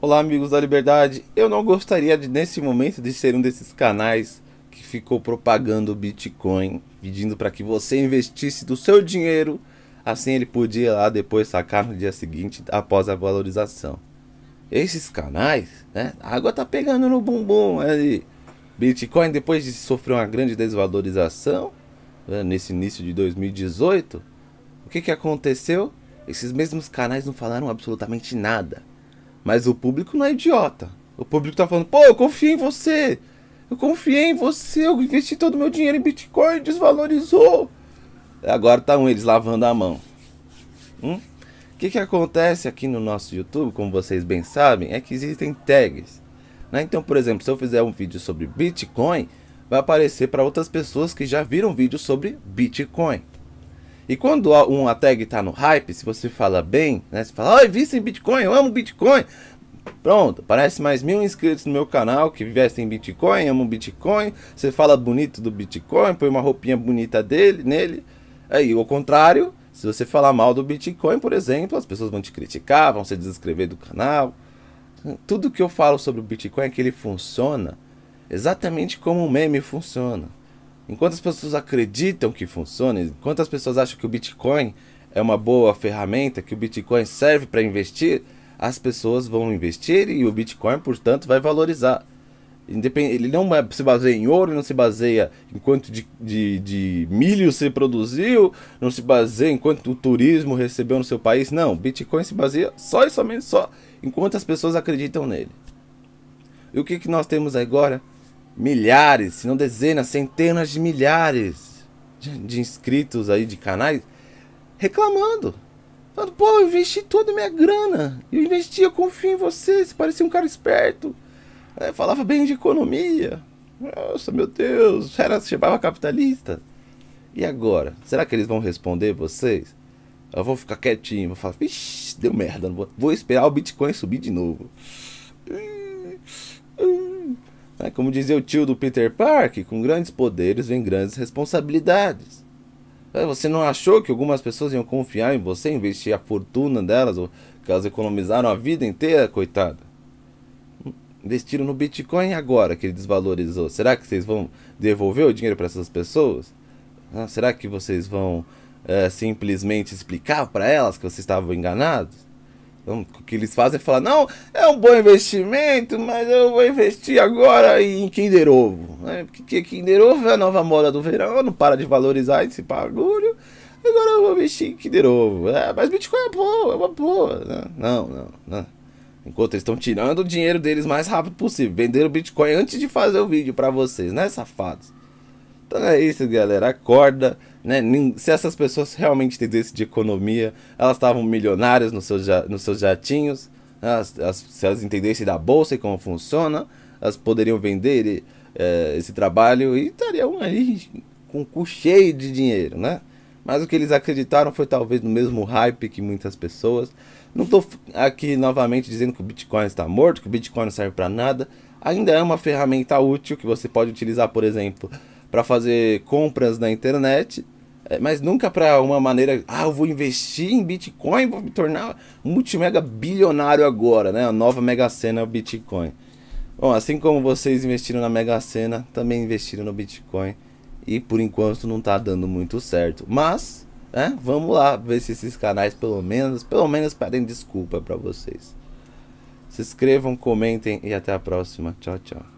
Olá, amigos da Liberdade. Eu não gostaria de, nesse momento de ser um desses canais que ficou propagando o Bitcoin, pedindo para que você investisse do seu dinheiro, assim ele podia lá depois sacar no dia seguinte após a valorização. Esses canais, né? A água tá pegando no bumbum ali. Bitcoin depois de sofrer uma grande desvalorização né, nesse início de 2018, o que que aconteceu? Esses mesmos canais não falaram absolutamente nada. Mas o público não é idiota. O público tá falando, pô, eu confiei em você. Eu confiei em você, eu investi todo o meu dinheiro em Bitcoin, desvalorizou. Agora tá um, eles lavando a mão. O hum? que, que acontece aqui no nosso YouTube, como vocês bem sabem, é que existem tags. Né? Então, por exemplo, se eu fizer um vídeo sobre Bitcoin, vai aparecer para outras pessoas que já viram vídeo sobre Bitcoin. E quando uma tag está no hype, se você fala bem, né? Você fala, oi, visse em Bitcoin, eu amo Bitcoin. Pronto, parece mais mil inscritos no meu canal que vivessem em Bitcoin, amam Bitcoin. Você fala bonito do Bitcoin, põe uma roupinha bonita dele, nele. Aí, ao contrário, se você falar mal do Bitcoin, por exemplo, as pessoas vão te criticar, vão se desinscrever do canal. Tudo que eu falo sobre o Bitcoin é que ele funciona exatamente como um meme funciona. Enquanto as pessoas acreditam que funciona, enquanto as pessoas acham que o Bitcoin é uma boa ferramenta, que o Bitcoin serve para investir, as pessoas vão investir e o Bitcoin, portanto, vai valorizar. Independ... Ele não é, se baseia em ouro, não se baseia em quanto de, de, de milho se produziu, não se baseia em quanto o turismo recebeu no seu país. Não, Bitcoin se baseia só e somente só enquanto as pessoas acreditam nele. E o que, que nós temos agora? milhares, se não dezenas, centenas de milhares de, de inscritos aí de canais reclamando. Falando, pô, eu investi toda a minha grana. Eu investi, eu confio em você. Você parecia um cara esperto. É, falava bem de economia. Nossa, meu Deus. Era, chamava capitalista. E agora? Será que eles vão responder vocês? Eu vou ficar quietinho. Vou falar, vixi, deu merda. Vou, vou, esperar o Bitcoin subir de novo. Ih como dizia o tio do Peter Park, com grandes poderes vem grandes responsabilidades. É, você não achou que algumas pessoas iam confiar em você, investir a fortuna delas, ou que elas economizaram a vida inteira, coitada? Investiram no Bitcoin agora que ele desvalorizou. Será que vocês vão devolver o dinheiro para essas pessoas? Ah, será que vocês vão é, simplesmente explicar para elas que vocês estavam enganados? O que eles fazem é falar, não, é um bom investimento, mas eu vou investir agora em Kinder Ovo. Né? Porque Kinder Ovo é a nova moda do verão, não para de valorizar esse bagulho. Agora eu vou investir em Kinder Ovo. É, mas Bitcoin é boa, é uma boa. Né? Não, não, não. Enquanto eles estão tirando o dinheiro deles mais rápido possível. Venderam o Bitcoin antes de fazer o vídeo para vocês, né, safados? Então é isso, galera. Acorda né? Se essas pessoas realmente entendessem de economia, elas estavam milionárias nos seus, nos seus jatinhos, né? se elas entendessem da bolsa e como funciona, elas poderiam vender é, esse trabalho e estariam ali com o cu cheio de dinheiro, né? Mas o que eles acreditaram foi talvez no mesmo hype que muitas pessoas. Não estou aqui novamente dizendo que o Bitcoin está morto, que o Bitcoin não serve para nada. Ainda é uma ferramenta útil que você pode utilizar, por exemplo, para fazer compras na internet, é, mas nunca para uma maneira, ah, eu vou investir em Bitcoin, vou me tornar multimega bilionário agora, né? A nova mega sena é o Bitcoin. Bom, assim como vocês investiram na Mega Sena, também investiram no Bitcoin e por enquanto não está dando muito certo. Mas, é, vamos lá ver se esses canais pelo menos, pelo menos pedem desculpa para vocês. Se inscrevam, comentem e até a próxima. Tchau, tchau.